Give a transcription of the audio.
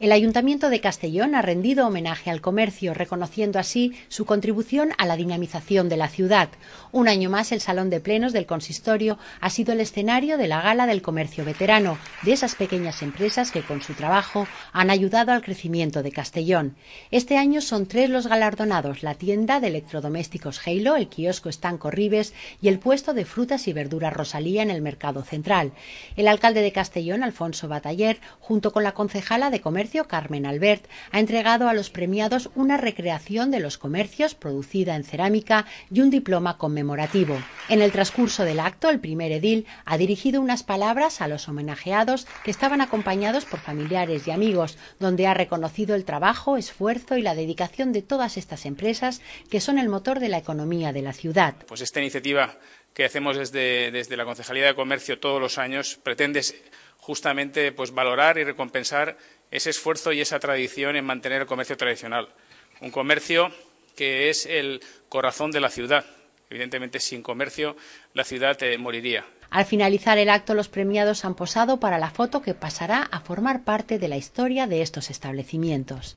El Ayuntamiento de Castellón ha rendido homenaje al comercio, reconociendo así su contribución a la dinamización de la ciudad. Un año más, el Salón de Plenos del Consistorio ha sido el escenario de la Gala del Comercio Veterano, de esas pequeñas empresas que con su trabajo han ayudado al crecimiento de Castellón. Este año son tres los galardonados, la tienda de electrodomésticos Halo, el kiosco Estanco Ribes y el puesto de frutas y verduras Rosalía en el Mercado Central. El alcalde de Castellón, Alfonso Bataller, junto con la concejala de Comercio, Carmen Albert, ha entregado a los premiados una recreación de los comercios producida en cerámica y un diploma conmemorativo. En el transcurso del acto, el primer edil ha dirigido unas palabras a los homenajeados que estaban acompañados por familiares y amigos, donde ha reconocido el trabajo, esfuerzo y la dedicación de todas estas empresas que son el motor de la economía de la ciudad. Pues esta iniciativa que hacemos desde, desde la Concejalía de Comercio todos los años pretende justamente pues, valorar y recompensar ese esfuerzo y esa tradición en mantener el comercio tradicional. Un comercio que es el corazón de la ciudad. Evidentemente, sin comercio, la ciudad eh, moriría. Al finalizar el acto, los premiados han posado para la foto que pasará a formar parte de la historia de estos establecimientos.